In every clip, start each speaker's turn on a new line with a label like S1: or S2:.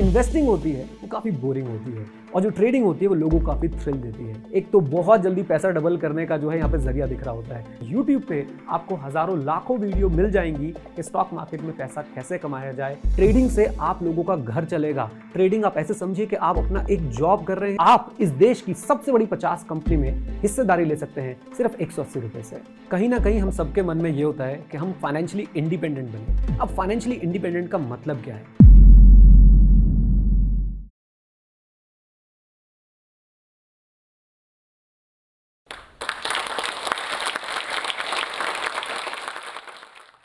S1: investing होती है वो काफ़ी बोरिंग होती है और जो ट्रेडिंग होती है वो लोगों को काफ़ी थ्रिल देती है एक तो बहुत जल्दी पैसा डबल करने का जो है यहाँ पे जरिया दिख रहा होता है यूट्यूब पे आपको हज़ारों लाखों वीडियो मिल जाएंगी कि स्टॉक मार्केट में पैसा कैसे कमाया जाए ट्रेडिंग से आप लोगों का घर चलेगा ट्रेडिंग आप ऐसे समझिए कि आप अपना एक जॉब कर रहे हैं आप इस देश की सबसे बड़ी पचास कंपनी में हिस्सेदारी ले सकते हैं सिर्फ एक सौ से कहीं ना कहीं हम सबके मन में ये होता है कि हम फाइनेंशियली इंडिपेंडेंट बने अब फाइनेंशियली इंडिपेंडेंट का मतलब क्या है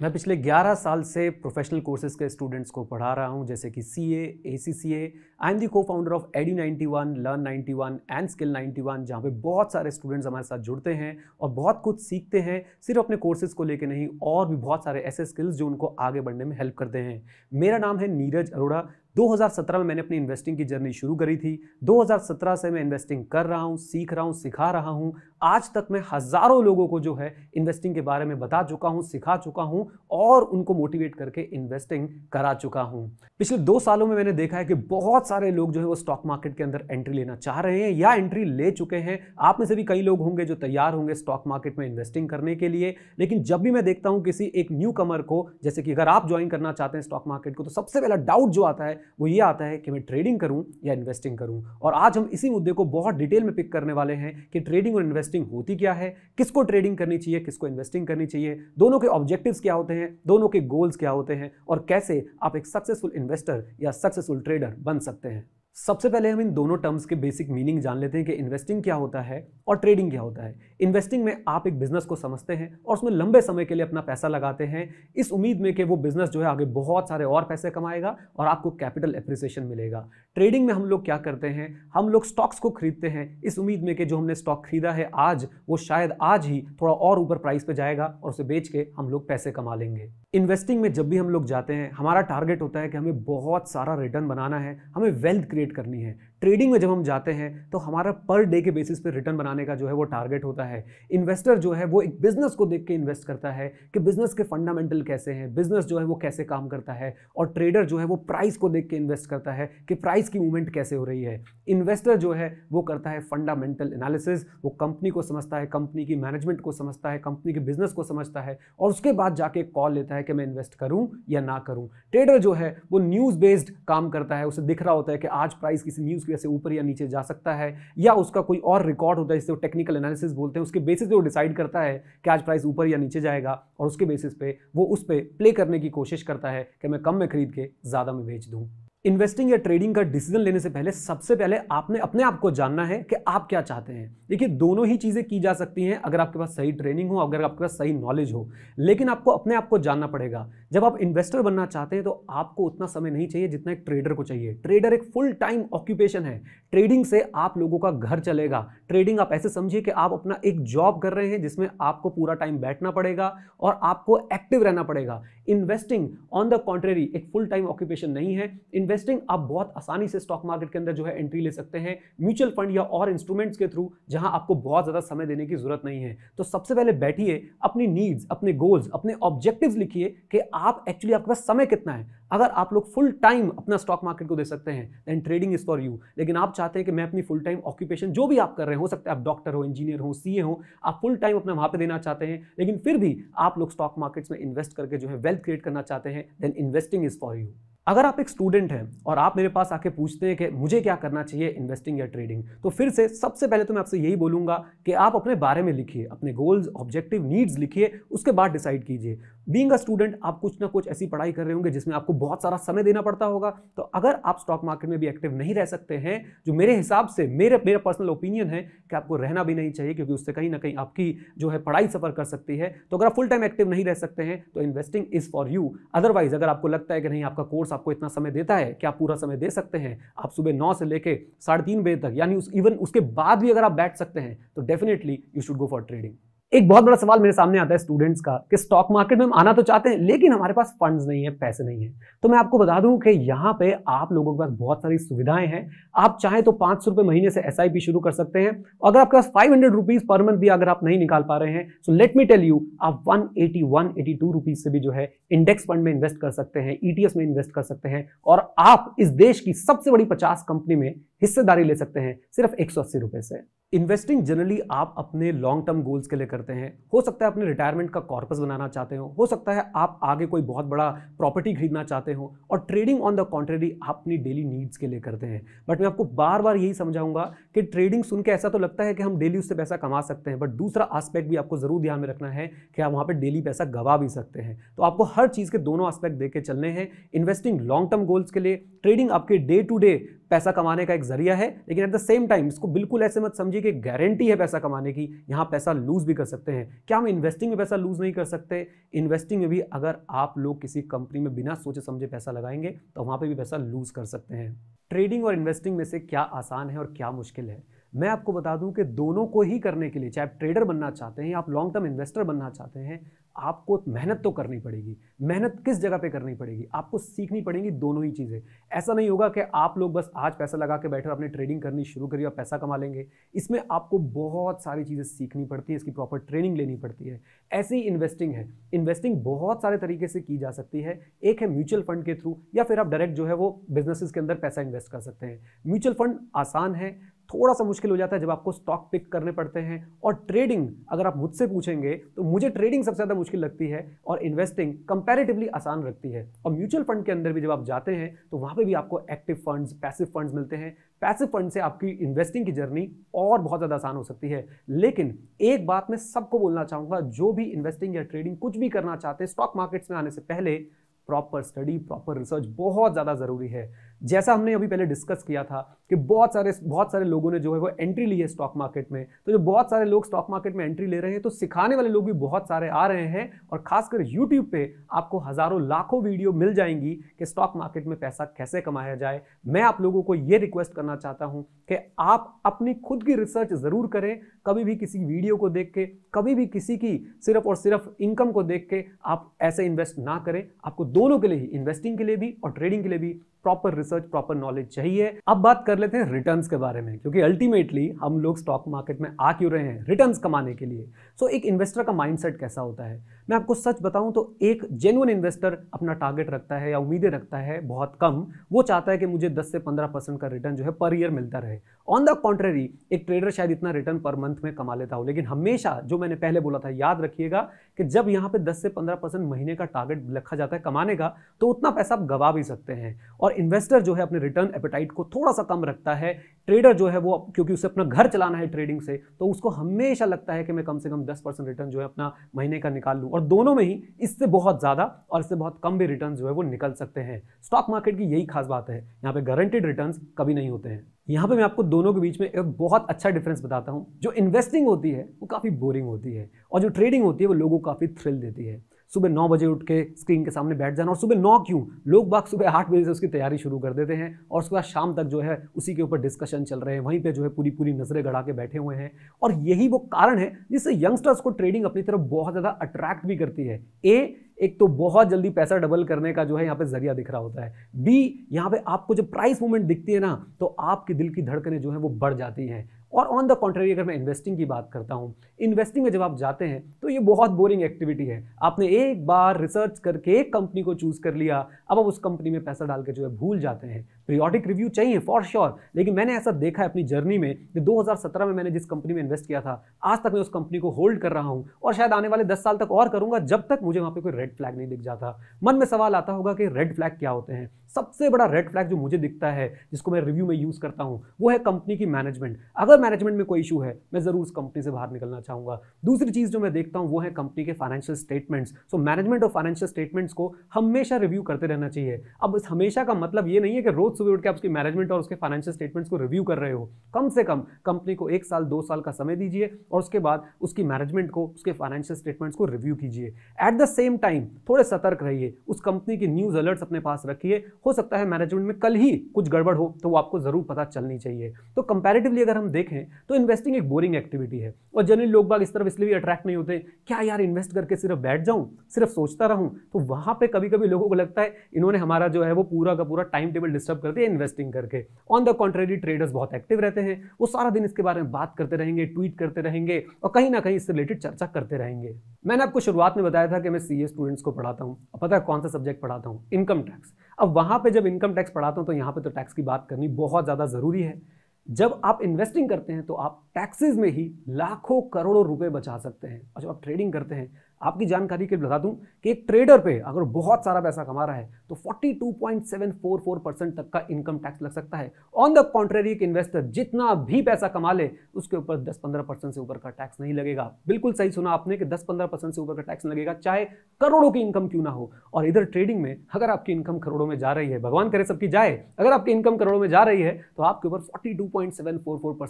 S1: मैं पिछले 11 साल से प्रोफेशनल कोर्सेज के स्टूडेंट्स को पढ़ा रहा हूं जैसे कि सी ए ए सी सी ए आई am the cofounder of AD one learn ninety one and skill ninety one जहाँ पे बहुत सारे स्टूडेंट्स हमारे साथ जुड़ते हैं और बहुत कुछ सीखते हैं सिर्फ अपने कोर्सेज को लेकर नहीं और भी बहुत सारे ऐसे स्किल्स जो उनको आगे बढ़ने में हेल्प करते हैं मेरा नाम है नीरज अरोड़ा 2017 में मैंने अपनी इन्वेस्टिंग की जर्नी शुरू करी थी 2017 से मैं इन्वेस्टिंग कर रहा हूँ सीख रहा हूँ सिखा रहा हूँ आज तक मैं हज़ारों लोगों को जो है इन्वेस्टिंग के बारे में बता चुका हूँ सिखा चुका हूँ और उनको मोटिवेट करके इन्वेस्टिंग करा चुका हूँ पिछले दो सालों में मैंने देखा है कि बहुत सारे लोग जो है वो स्टॉक मार्केट के अंदर एंट्री लेना चाह रहे हैं या एंट्री ले चुके हैं आप में से भी कई लोग होंगे जो तैयार होंगे स्टॉक मार्केट में इन्वेस्टिंग करने के लिए लेकिन जब भी मैं देखता हूँ किसी एक न्यू कमर को जैसे कि अगर आप ज्वाइन करना चाहते हैं स्टॉक मार्केट को तो सबसे पहला डाउट जो आता है वो ये आता है कि मैं ट्रेडिंग करूं या इन्वेस्टिंग करूँ और आज हम इसी मुद्दे को बहुत डिटेल में पिक करने वाले हैं कि ट्रेडिंग और इन्वेस्टिंग होती क्या है किसको ट्रेडिंग करनी चाहिए किसको इन्वेस्टिंग करनी चाहिए दोनों के ऑब्जेक्टिव्स क्या होते हैं दोनों के गोल्स क्या होते हैं और कैसे आप एक सक्सेसफुल इन्वेस्टर या सक्सेसफुल ट्रेडर बन सकते हैं सबसे पहले हम इन दोनों टर्म्स के बेसिक मीनिंग जान लेते हैं कि इन्वेस्टिंग क्या होता है और ट्रेडिंग क्या होता है इन्वेस्टिंग में आप एक बिजनेस को समझते हैं और उसमें लंबे समय के लिए अपना पैसा लगाते हैं इस उम्मीद में कि वो बिजनेस जो है आगे बहुत सारे और पैसे कमाएगा और आपको कैपिटल अप्रिसिएशन मिलेगा ट्रेडिंग में हम लोग क्या करते हैं हम लोग स्टॉक्स को खरीदते हैं इस उम्मीद में कि जो हमने स्टॉक खरीदा है आज वो शायद आज ही थोड़ा और ऊपर प्राइस पर जाएगा और उसे बेच के हम लोग पैसे कमा लेंगे इन्वेस्टिंग में जब भी हम लोग जाते हैं हमारा टारगेट होता है कि हमें बहुत सारा रिटर्न बनाना है हमें वेल्थ क्रिएट क्रिएट करनी है ट्रेडिंग में जब हम जाते हैं तो हमारा पर डे के बेसिस पे रिटर्न बनाने का जो है वो टारगेट होता है इन्वेस्टर जो है वो एक बिजनेस को देख के इन्वेस्ट करता है कि बिजनेस के फंडामेंटल कैसे हैं बिजनेस जो है वो कैसे काम करता है और ट्रेडर जो है वो प्राइस को देख के इन्वेस्ट करता है कि प्राइस की मूवमेंट कैसे हो रही है इन्वेस्टर जो है वो करता है फंडामेंटल एनालिसिस वो कंपनी को समझता है कंपनी की मैनेजमेंट को समझता है कंपनी के बिजनेस को समझता है और उसके बाद जाके कॉल लेता है कि मैं इन्वेस्ट करूँ या ना करूँ ट्रेडर जो है वो न्यूज़ बेस्ड काम करता है उसे दिख रहा होता है कि आज प्राइस किसी न्यूज़ एटमोसफियर से ऊपर या नीचे जा सकता है या उसका कोई और रिकॉर्ड होता है जिससे वो टेक्निकल एनालिसिस बोलते हैं उसके बेसिस पे वो डिसाइड करता है कि आज प्राइस ऊपर या नीचे जाएगा और उसके बेसिस पे वो उस पर प्ले करने की कोशिश करता है कि मैं कम में खरीद के ज़्यादा में बेच दूँ इन्वेस्टिंग या ट्रेडिंग का डिसीजन लेने से पहले सबसे पहले आपने अपने आप को जानना है कि आप क्या चाहते हैं देखिए दोनों ही चीज़ें की जा सकती हैं अगर आपके पास सही ट्रेनिंग हो अगर आपके पास सही नॉलेज हो लेकिन आपको अपने आप को जानना पड़ेगा जब आप इन्वेस्टर बनना चाहते हैं तो आपको उतना समय नहीं चाहिए जितना एक ट्रेडर को चाहिए ट्रेडर एक फुल टाइम ऑक्यूपेशन है ट्रेडिंग से आप लोगों का घर चलेगा ट्रेडिंग आप ऐसे समझिए कि आप अपना एक जॉब कर रहे हैं जिसमें आपको पूरा टाइम बैठना पड़ेगा और आपको एक्टिव रहना पड़ेगा इन्वेस्टिंग ऑन द कॉन्ट्रेरी एक फुल टाइम ऑक्यूपेशन नहीं है इन्वेस्ट इन्वेस्टिंग आप बहुत आसानी से स्टॉक मार्केट के अंदर जो है एंट्री ले सकते हैं म्यूचुअल फंड या और इंस्ट्रूमेंट्स के थ्रू जहां आपको बहुत ज़्यादा समय देने की ज़रूरत नहीं है तो सबसे पहले बैठिए अपनी नीड्स अपने गोल्स अपने ऑब्जेक्टिव लिखिए कि आप एक्चुअली आपके पास समय कितना है अगर आप लोग फुल टाइम अपना स्टॉक मार्केट को दे सकते हैं then trading is for you लेकिन आप चाहते हैं कि मैं अपनी फुल टाइम ऑक्यूपेशन जो भी आप कर रहे हो सकते हैं आप डॉक्टर हो इंजीनियर हो सीए हो आप फुल टाइम अपना वहां पे देना चाहते हैं लेकिन फिर भी आप लोग स्टॉक मार्केट्स में इन्वेस्ट करके जो है वेल्थ क्रिएट करना चाहते हैं then investing is for you अगर आप एक स्टूडेंट हैं और आप मेरे पास आके पूछते हैं कि मुझे क्या करना चाहिए इन्वेस्टिंग या ट्रेडिंग तो फिर से सबसे पहले तो मैं आपसे यही बोलूंगा कि आप अपने बारे में लिखिए अपने गोल्स ऑब्जेक्टिव नीड्स लिखिए उसके बाद डिसाइड कीजिए बींग अ स्टूडेंट आप कुछ ना कुछ ऐसी पढ़ाई कर रहे होंगे जिसमें आपको बहुत सारा समय देना पड़ता होगा तो अगर आप स्टॉक मार्केट में भी एक्टिव नहीं रह सकते हैं जो मेरे हिसाब से मेरे मेरा पर्सनल ओपिनियन है कि आपको रहना भी नहीं चाहिए क्योंकि उससे कहीं ना कहीं आपकी जो है पढ़ाई सफ़र कर सकती है तो अगर आप फुल टाइम एक्टिव नहीं रह सकते हैं तो investing is for you otherwise अगर आपको लगता है कि नहीं आपका कोर्स आपको इतना समय देता है कि आप पूरा समय दे सकते हैं आप सुबह नौ से लेकर साढ़े तीन बजे तक यानी उस इवन उसके बाद भी अगर आप बैठ सकते हैं तो definitely you should go for trading एक बहुत बड़ा सवाल मेरे सामने आता है स्टूडेंट्स का कि स्टॉक मार्केट में हम आना तो चाहते हैं लेकिन हमारे पास फंड्स नहीं है पैसे नहीं है तो मैं आपको बता दूं कि यहाँ पे आप लोगों के पास बहुत सारी सुविधाएं हैं आप चाहे तो पांच सौ रुपए महीने से एस शुरू कर सकते हैं अगर आपके पास फाइव हंड्रेड पर मंथ भी अगर आप नहीं निकाल पा रहे हैं so let me tell you आप one eighty one eighty two rupees से भी जो है इंडेक्स फंड में इन्वेस्ट कर सकते हैं ईटीएस e में इन्वेस्ट कर सकते हैं और आप इस देश की सबसे बड़ी पचास कंपनी में हिस्सेदारी ले सकते हैं सिर्फ एक सौ से इन्वेस्टिंग जनरली आप अपने लॉन्ग टर्म गोल्स के लिए करते करते हैं हो सकता है अपने रिटायरमेंट का कॉर्पस बनाना चाहते हो हो सकता है आप आगे कोई बहुत बड़ा प्रॉपर्टी खरीदना चाहते हो और ट्रेडिंग ऑन द कॉन्ट्रेरी आप अपनी डेली नीड्स के लिए करते हैं बट मैं आपको बार बार यही समझाऊंगा कि ट्रेडिंग सुन के ऐसा तो लगता है कि हम डेली उससे पैसा कमा सकते हैं बट दूसरा आस्पेक्ट भी आपको ज़रूर ध्यान में रखना है कि आप वहाँ पर डेली पैसा गवा भी सकते हैं तो आपको हर चीज़ के दोनों आस्पेक्ट के चलने हैं इन्वेस्टिंग लॉन्ग टर्म गोल्स के लिए ट्रेडिंग आपके डे टू डे पैसा कमाने का एक जरिया है लेकिन एट द सेम टाइम इसको बिल्कुल ऐसे मत समझिए कि गारंटी है पैसा कमाने की यहाँ पैसा लूज भी कर सकते सकते हैं क्या हम इन्वेस्टिंग में पैसा लूज़ नहीं कर सकते इन्वेस्टिंग में भी अगर आप लोग किसी कंपनी में बिना सोचे समझे पैसा लगाएंगे तो वहां पर भी पैसा लूज़ कर सकते हैं ट्रेडिंग और इन्वेस्टिंग में से क्या आसान है और क्या मुश्किल है मैं आपको बता दूं कि दोनों को ही करने के लिए चाहे आप ट्रेडर बनना चाहते हैं या आप लॉन्ग टर्म इन्वेस्टर बनना चाहते हैं आपको मेहनत तो करनी पड़ेगी मेहनत किस जगह पे करनी पड़ेगी आपको सीखनी पड़ेगी दोनों ही चीज़ें ऐसा नहीं होगा कि आप लोग बस आज पैसा लगा के बैठे अपनी ट्रेडिंग करनी शुरू करिए और पैसा कमा लेंगे इसमें आपको बहुत सारी चीज़ें सीखनी पड़ती है इसकी प्रॉपर ट्रेनिंग लेनी पड़ती है ऐसी ही इन्वेस्टिंग है इन्वेस्टिंग बहुत सारे तरीके से की जा सकती है एक है म्यूचुअल फंड के थ्रू या फिर आप डायरेक्ट जो है वो बिजनेसेस के अंदर पैसा इन्वेस्ट कर सकते हैं म्यूचुअल फंड आसान है थोड़ा सा मुश्किल हो जाता है जब आपको स्टॉक पिक करने पड़ते हैं और ट्रेडिंग अगर आप मुझसे पूछेंगे तो मुझे ट्रेडिंग सबसे ज़्यादा मुश्किल लगती है और इन्वेस्टिंग कंपैरेटिवली आसान लगती है और म्यूचुअल फंड के अंदर भी जब आप जाते हैं तो वहाँ पर भी आपको एक्टिव फंड्स पैसिव फंड्स मिलते हैं पैसिव फंड से आपकी इन्वेस्टिंग की जर्नी और बहुत ज़्यादा आसान हो सकती है लेकिन एक बात मैं सबको बोलना चाहूँगा जो भी इन्वेस्टिंग या ट्रेडिंग कुछ भी करना चाहते हैं स्टॉक मार्केट्स में आने से पहले प्रॉपर स्टडी प्रॉपर रिसर्च बहुत ज़्यादा ज़रूरी है जैसा हमने अभी पहले डिस्कस किया था कि बहुत सारे बहुत सारे लोगों ने जो है वो एंट्री ली है स्टॉक मार्केट में तो जो बहुत सारे लोग स्टॉक मार्केट में एंट्री ले रहे हैं तो सिखाने वाले लोग भी बहुत सारे आ रहे हैं और खासकर यूट्यूब पे आपको हज़ारों लाखों वीडियो मिल जाएंगी कि स्टॉक मार्केट में पैसा कैसे कमाया जाए मैं आप लोगों को ये रिक्वेस्ट करना चाहता हूँ कि आप अपनी खुद की रिसर्च ज़रूर करें कभी भी किसी वीडियो को देख के कभी भी किसी की सिर्फ और सिर्फ इनकम को देख के आप ऐसे इन्वेस्ट ना करें आपको दोनों के लिए ही इन्वेस्टिंग के लिए भी और ट्रेडिंग के लिए भी proper research research proper knowledge चाहिए अब बात कर लेते हैं रिटर्न के बारे में क्योंकि अल्टीमेटली हम लोग स्टॉक मार्केट में आ क्यों रहे हैं रिटर्न कमाने के लिए सो so, एक इन्वेस्टर का माइंडसेट कैसा होता है मैं आपको सच बताऊं तो एक जेन्युन इन्वेस्टर अपना टारगेट रखता है या उम्मीदें रखता है बहुत कम वो चाहता है कि मुझे 10 से 15 परसेंट का रिटर्न जो है पर ईयर मिलता रहे ऑन द कॉन्ट्रेरी एक ट्रेडर शायद इतना रिटर्न पर मंथ में कमा लेता हो लेकिन हमेशा जो मैंने पहले बोला था याद रखिएगा कि जब यहाँ पे दस से पंद्रह परसेंट महीने का टारगेट रखा जाता है कमाने का तो उतना पैसा आप गवा भी सकते हैं और इन्वेस्टर जो है अपने रिटर्न एपेटाइट को थोड़ा सा कम रखता है ट्रेडर जो है वो क्योंकि उसे अपना घर चलाना है ट्रेडिंग से तो उसको हमेशा लगता है कि मैं कम से कम दस परसेंट रिटर्न जो है अपना महीने का निकाल लूँ और दोनों में ही इससे बहुत ज़्यादा और इससे बहुत कम भी रिटर्न जो है वो निकल सकते हैं स्टॉक मार्केट की यही खास बात है यहाँ पे गारंटेड रिटर्न कभी नहीं होते हैं यहाँ पे मैं आपको दोनों के बीच में एक बहुत अच्छा डिफरेंस बताता हूँ जो इन्वेस्टिंग होती है वो काफ़ी बोरिंग होती है और जो ट्रेडिंग होती है वो लोगों को काफ़ी थ्रिल देती है सुबह नौ बजे उठ के स्क्रीन के सामने बैठ जाना और सुबह नौ क्यों लोग बाग सुबह आठ बजे से उसकी तैयारी शुरू कर देते हैं और उसके बाद शाम तक जो है उसी के ऊपर डिस्कशन चल रहे हैं वहीं पर जो है पूरी पूरी नजरें गड़ा के बैठे हुए हैं और यही वो कारण है जिससे यंगस्टर्स को ट्रेडिंग अपनी तरफ बहुत ज़्यादा अट्रैक्ट भी करती है ए एक तो बहुत जल्दी पैसा डबल करने का जो है यहाँ पे जरिया दिख रहा होता है बी यहाँ पे आपको जब प्राइस मूवमेंट दिखती है ना तो आपके दिल की धड़कनें जो है वो बढ़ जाती हैं और ऑन द कंट्री अगर मैं इन्वेस्टिंग की बात करता हूँ इन्वेस्टिंग में जब आप जाते हैं तो ये बहुत बोरिंग एक्टिविटी है आपने एक बार रिसर्च करके एक कंपनी को चूज़ कर लिया अब आप उस कंपनी में पैसा डाल के जो है भूल जाते हैं पीरियोडिक रिव्यू चाहिए फॉर श्योर लेकिन मैंने ऐसा देखा है अपनी जर्नी में कि 2017 में मैंने जिस कंपनी में इन्वेस्ट किया था आज तक मैं उस कंपनी को होल्ड कर रहा हूँ और शायद आने वाले दस साल तक और करूंगा जब तक मुझे वहाँ पर कोई रेड फ्लैग नहीं दिख जाता मन में सवाल आता होगा कि रेड फ्लैग क्या होते हैं सबसे बड़ा रेड फ्लैग जो मुझे दिखता है जिसको मैं रिव्यू में यूज़ करता हूँ वो है कंपनी की मैनेजमेंट अगर मैनेजमेंट में कोई इशू है मैं ज़रूर उस कंपनी से बाहर निकलना चाहूँगा दूसरी चीज़ जो मैं देखता हूँ वो है कंपनी के फाइनेंशियल स्टेटमेंट्स सो मैनेजमेंट और फाइनेंशियल स्टेटमेंट्स को हमेशा रिव्यू करते रहना चाहिए अब इस हमेशा का मतलब ये नहीं है कि रोज खुद सुबह उठ के आप उसकी मैनेजमेंट और उसके फाइनेंशियल स्टेटमेंट्स को रिव्यू कर रहे हो कम से कम कंपनी को एक साल दो साल का समय दीजिए और उसके बाद उसकी मैनेजमेंट को उसके फाइनेंशियल स्टेटमेंट्स को रिव्यू कीजिए एट द सेम टाइम थोड़े सतर्क रहिए उस कंपनी की न्यूज़ अलर्ट्स अपने पास रखिए हो सकता है मैनेजमेंट में कल ही कुछ गड़बड़ हो तो वो आपको ज़रूर पता चलनी चाहिए तो कंपेरेटिवली अगर हम देखें तो इन्वेस्टिंग एक बोरिंग एक्टिविटी है और जनरली लोग बाग इस तरफ इसलिए भी अट्रैक्ट नहीं होते क्या यार इन्वेस्ट करके सिर्फ बैठ जाऊं सिर्फ सोचता रहूं तो वहां पर कभी कभी लोगों को लगता है इन्होंने हमारा जो है वो पूरा का पूरा टाइम टेबल डिस्टर्ब करते हैं इन्वेस्टिंग करके ऑन द कॉन्ट्रेरी ट्रेडर्स बहुत एक्टिव रहते हैं वो सारा दिन इसके बारे में बात करते रहेंगे ट्वीट करते रहेंगे और कहीं ना कहीं इससे रिलेटेड चर्चा करते रहेंगे मैंने आपको शुरुआत में बताया था कि मैं सी स्टूडेंट्स को पढ़ाता हूँ पता है कौन सा सब्जेक्ट पढ़ाता हूँ इनकम टैक्स अब वहाँ पर जब इनकम टैक्स पढ़ाता हूँ तो यहाँ पर तो टैक्स की बात करनी बहुत ज़्यादा ज़रूरी है जब आप इन्वेस्टिंग करते हैं तो आप टैक्सेस में ही लाखों करोड़ों रुपए बचा सकते हैं और जब आप ट्रेडिंग करते हैं आपकी जानकारी के लिए बता दूं कि एक ट्रेडर पे अगर बहुत सारा पैसा कमा रहा है तो 42.744 परसेंट तक का इनकम टैक्स लग सकता है ऑन द कॉन्ट्रेरी एक इन्वेस्टर जितना भी पैसा कमा ले उसके ऊपर 10-15 परसेंट से ऊपर का टैक्स नहीं लगेगा बिल्कुल सही सुना आपने कि 10-15 परसेंट से ऊपर का टैक्स लगेगा चाहे करोड़ों की इनकम क्यों ना हो और इधर ट्रेडिंग में अगर आपकी इनकम करोड़ों में जा रही है भगवान करे सबकी जाए अगर आपकी इनकम करोड़ों में जा रही है तो आपके ऊपर फोर्टी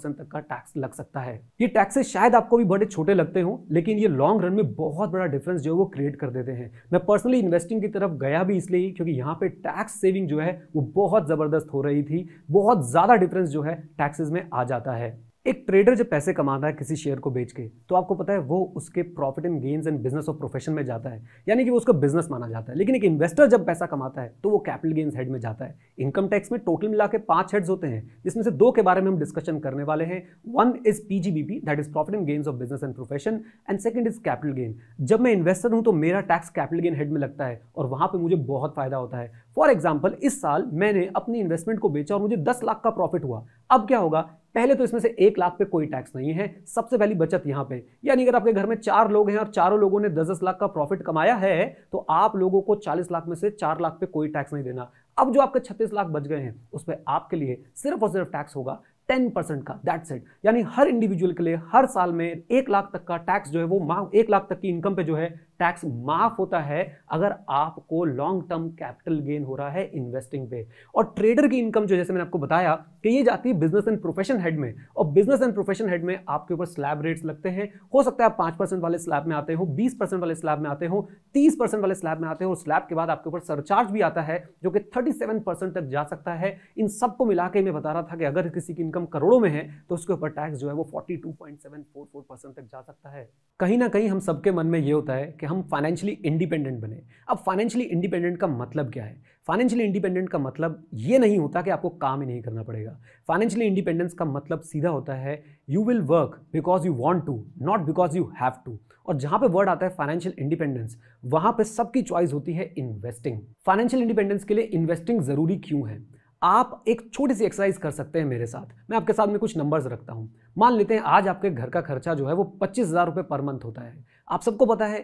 S1: तक का टैक्स लग सकता है ये टैक्सेस शायद आपको भी बड़े छोटे लगते हो लेकिन ये लॉन्ग रन में बहुत बड़ा डिफरेंस जो है वो क्रिएट कर देते हैं मैं पर्सनली इन्वेस्टिंग की तरफ गया भी इसलिए क्योंकि यहाँ पे टैक्स सेविंग जो है वो बहुत ज़बरदस्त हो रही थी बहुत ज़्यादा डिफरेंस जो है टैक्सेस में आ जाता है एक ट्रेडर जब पैसे कमाता है किसी शेयर को बेच के तो आपको पता है वो उसके profit and gains and business of profession में जाता है यानी कि वो उसका बिजनेस माना जाता है लेकिन एक इन्वेस्टर जब पैसा कमाता है तो वो कैपिटल गेन्स हेड में जाता है इनकम टैक्स में टोटल मिला के पांच हेड्स होते हैं जिसमें से दो के बारे में हम डिस्कशन करने वाले हैं one is PGBP that is profit and gains of business and profession and second is capital gain जब मैं इन्वेस्टर हूं तो मेरा टैक्स कैपिटल गेन हेड में लगता है और वहां पर मुझे बहुत फायदा होता है फॉर एग्जाम्पल इस साल मैंने अपनी इन्वेस्टमेंट को बेचा और मुझे दस लाख का प्रॉफिट हुआ अब क्या होगा पहले तो इसमें से एक लाख पे कोई टैक्स नहीं है सबसे पहली बचत यहाँ पे यानी अगर आपके घर में चार लोग हैं और चारों लोगों ने दस दस लाख का प्रॉफिट कमाया है तो आप लोगों को चालीस लाख में से चार लाख पे कोई टैक्स नहीं देना अब जो आपके छत्तीस लाख बच गए हैं उस पर आपके लिए सिर्फ और सिर्फ टैक्स होगा टेन परसेंट का दैट सेट यानी हर इंडिविजुअल के लिए हर साल में एक लाख तक का टैक्स जो है वो माफ एक लाख तक की इनकम पे जो है टैक्स माफ होता है अगर आपको लॉन्ग टर्म कैपिटल गेन हो रहा है इन्वेस्टिंग पे और ट्रेडर की इनकम जो जैसे मैंने आपको बताया कि ये जाती है बिजनेस एंड प्रोफेशन हेड में और बिजनेस एंड प्रोफेशन हेड में आपके ऊपर स्लैब रेट्स लगते हैं हो सकता है आप पांच परसेंट वाले स्लैब में आते हो बीस परसेंट वाले स्लैब में आते हो तीस परसेंट वाले स्लैब में आते हो और स्लैब के बाद आपके ऊपर सरचार्ज भी आता है जो कि थर्टी सेवन परसेंट तक जा सकता है इन सबको मिला के मैं बता रहा था कि अगर किसी की इनकम करोड़ों में है तो उसके ऊपर टैक्स जो है वो 42.744 परसेंट तक जा सकता है कहीं ना कहीं हम सबके मन में ये होता है कि हम फाइनेंशियली इंडिपेंडेंट बने अब फाइनेंशियली इंडिपेंडेंट का मतलब क्या है फाइनेंशियली इंडिपेंडेंट का मतलब ये नहीं होता कि आपको काम ही नहीं करना पड़ेगा फाइनेंशियली इंडिपेंडेंस का मतलब सीधा होता है you will work because you want to not because you have to और जहाँ पे वर्ड आता है फाइनेंशियल इंडिपेंडेंस वहाँ पे सबकी चॉइस होती है इन्वेस्टिंग फाइनेंशियल इंडिपेंडेंस के लिए इन्वेस्टिंग ज़रूरी क्यों है आप एक छोटी सी एक्सरसाइज कर सकते हैं मेरे साथ मैं आपके साथ में कुछ नंबर्स रखता हूँ मान लेते हैं आज आपके घर का खर्चा जो है वो पच्चीस हज़ार रुपये पर मंथ होता है आप सबको पता है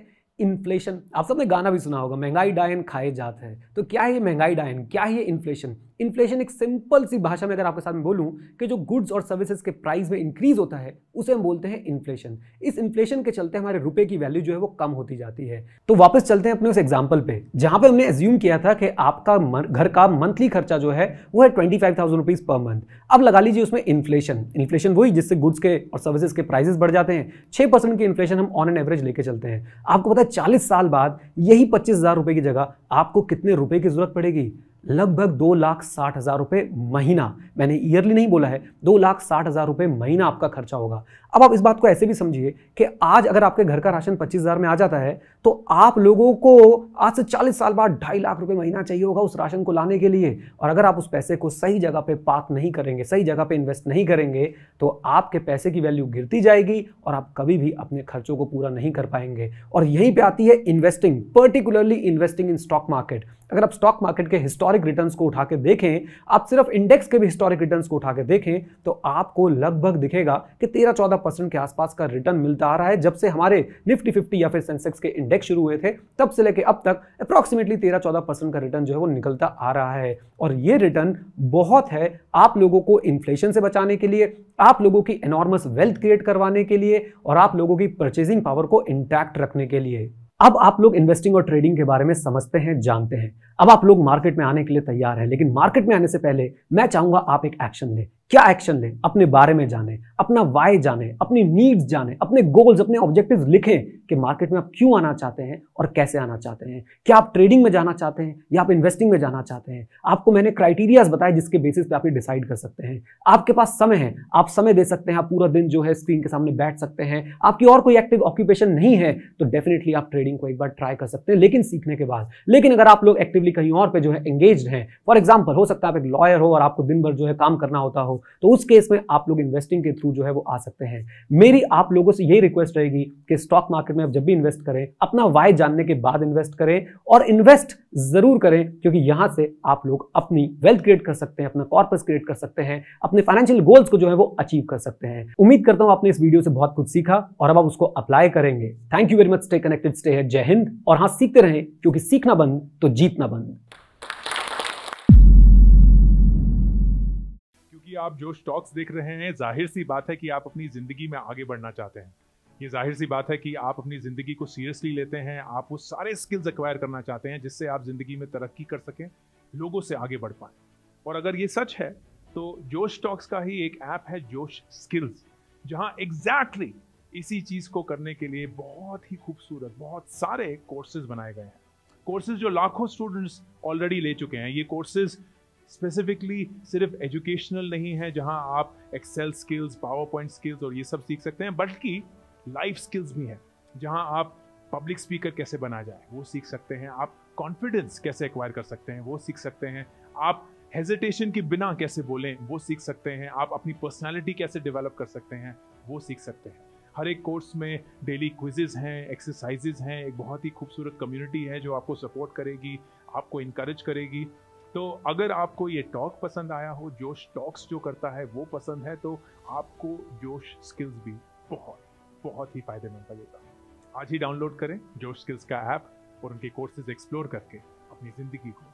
S1: इन्फ्लेशन आप सबने गाना भी सुना होगा महंगाई डायन खाए जात है तो क्या है ये महंगाई डायन क्या है ये इन्फ्लेशन इन्फ्लेशन एक सिंपल सी भाषा में अगर आपके साथ में बोलूं कि जो गुड्स और सर्विसेज के प्राइस में इंक्रीज होता है उसे हम बोलते हैं इन्फ्लेशन इस इन्फ्लेशन के चलते हमारे रुपए की वैल्यू जो है वो कम होती जाती है तो वापस चलते हैं अपने उस एग्जाम्पल पे जहां पे हमने एज्यूम किया था कि आपका घर का मंथली खर्चा जो है वो है twenty five thousand rupees per month अब लगा लीजिए उसमें इन्फ्लेशन इन्फ्लेशन वही जिससे गुड्स के और सर्विसेज के प्राइजेस बढ़ जाते हैं छह परसेंट की इन्फ्लेशन हम ऑन एन एवरेज लेके चलते हैं आपको पता है चालीस साल बाद यही पच्चीस हज़ार की जगह आपको कितने रुपए की जरूरत पड़ेगी लगभग दो लाख साठ हज़ार रुपये महीना मैंने ईयरली नहीं बोला है दो लाख साठ हज़ार रुपये महीना आपका खर्चा होगा अब आप इस बात को ऐसे भी समझिए कि आज अगर आपके घर का राशन पच्चीस हज़ार में आ जाता है तो आप लोगों को आज से चालीस साल बाद ढाई लाख रुपए महीना चाहिए होगा उस राशन को लाने के लिए और अगर आप उस पैसे को सही जगह पे पार्क नहीं करेंगे सही जगह पे इन्वेस्ट नहीं करेंगे तो आपके पैसे की वैल्यू गिरती जाएगी और आप कभी भी अपने खर्चों को पूरा नहीं कर पाएंगे और यहीं पर आती है investing particularly investing in stock market अगर आप स्टॉक मार्केट के हिस्टोरिक रिटर्न्स को उठा के देखें आप सिर्फ इंडेक्स के भी हिस्टोरिक रिटर्न्स को उठा के देखें तो आपको लगभग दिखेगा कि तेरह चौदह परसेंट के आसपास का रिटर्न मिलता आ रहा है जब से हमारे निफ्टी फिफ्टी या फिर सेंसेक्स के इंडेक्स शुरू हुए थे तब से लेके अब तक अप्रॉक्सीमेटली तेरह चौदह परसेंट का रिटर्न जो है वो निकलता आ रहा है और ये रिटर्न बहुत है आप लोगों को इन्फ्लेशन से बचाने के लिए आप लोगों की एनॉर्मस वेल्थ क्रिएट करवाने के लिए और आप लोगों की परचेजिंग पावर को इंटैक्ट रखने के लिए अब आप लोग इन्वेस्टिंग और ट्रेडिंग के बारे में समझते हैं जानते हैं अब आप लोग मार्केट में आने के लिए तैयार हैं लेकिन मार्केट में आने से पहले मैं चाहूंगा आप एक एक्शन लें क्या एक्शन लें अपने बारे में जाने अपना वाई जाने अपनी नीड्स जाने अपने गोल्स अपने ऑब्जेक्टिव्स लिखें कि मार्केट में आप क्यों आना चाहते हैं और कैसे आना चाहते हैं क्या आप ट्रेडिंग में जाना चाहते हैं या आप इन्वेस्टिंग में जाना चाहते हैं आपको मैंने क्राइटेरियाज बताए जिसके बेसिस पे आप ये डिसाइड कर सकते हैं आपके पास समय है आप समय दे सकते हैं आप पूरा दिन जो है स्क्रीन के सामने बैठ सकते हैं आपकी और कोई एक्टिव ऑक्यूपेशन नहीं है तो डेफिनेटली आप ट्रेडिंग को एक बार ट्राई कर सकते हैं लेकिन सीखने के बाद लेकिन अगर आप लोग एक्टिवली कहीं और पर जो है एंगेज हैं फॉर एग्जाम्पल हो सकता है आप एक लॉयर हो और आपको दिन भर जो है काम करना होता हो तो उस केस में आप लोग इन्वेस्टिंग के थ्रू जो है वो आ सकते हैं मेरी आप लोगों से यही रिक्वेस्ट रहेगी कि स्टॉक मार्केट में आप जब भी इन्वेस्ट करें अपना वाई जानने के बाद इन्वेस्ट करें और इन्वेस्ट जरूर करें क्योंकि यहां से आप लोग अपनी वेल्थ क्रिएट कर सकते हैं अपना कॉर्पस क्रिएट कर सकते हैं अपने फाइनेंशियल गोल्स को जो है वो अचीव कर सकते हैं उम्मीद करता हूं आपने इस वीडियो से बहुत कुछ सीखा और अब आप उसको अप्लाई करेंगे thank you very much stay connected stay है जय हिंद और हाँ सीखते रहें क्योंकि सीखना बंद तो जीतना बंद
S2: कि आप जो स्टॉक्स देख रहे हैं जाहिर सी बात है कि आप अपनी ज़िंदगी में आगे बढ़ना चाहते हैं ये जाहिर सी बात है कि आप अपनी ज़िंदगी को सीरियसली लेते हैं आप वो सारे स्किल्स एक्वायर करना चाहते हैं जिससे आप ज़िंदगी में तरक्की कर सकें लोगों से आगे बढ़ पाएँ और अगर ये सच है तो जोश स्टॉक्स का ही एक ऐप है जोश स्किल्स जहाँ एग्जैक्टली exactly इसी चीज़ को करने के लिए बहुत ही खूबसूरत बहुत सारे कोर्सेज बनाए गए हैं कोर्सेज जो लाखों स्टूडेंट्स ऑलरेडी ले चुके हैं ये कोर्सेज स्पेसिफिकली सिर्फ एजुकेशनल नहीं है जहां आप Excel skills PowerPoint skills और ये सब सीख सकते हैं बल्कि लाइफ स्किल्स भी हैं जहां आप पब्लिक स्पीकर कैसे बना जाए वो सीख सकते हैं आप कॉन्फिडेंस कैसे एक्वायर कर सकते हैं वो सीख सकते हैं आप हेजिटेशन के बिना कैसे बोलें वो सीख सकते हैं आप अपनी पर्सनैलिटी कैसे डेवलप कर सकते हैं वो सीख सकते हैं हर एक कोर्स में डेली क्विजेज हैं एक्सरसाइजेज हैं एक बहुत ही खूबसूरत कम्युनिटी है जो आपको सपोर्ट करेगी आपको इनक्रेज करेगी तो अगर आपको ये टॉक पसंद आया हो जोश टॉक्स जो करता है वो पसंद है तो आपको जोश स्किल्स भी बहुत बहुत ही फायदेमंद लगेगा आज ही डाउनलोड करें जोश स्किल्स का ऐप और उनके कोर्सेज एक्सप्लोर करके अपनी ज़िंदगी को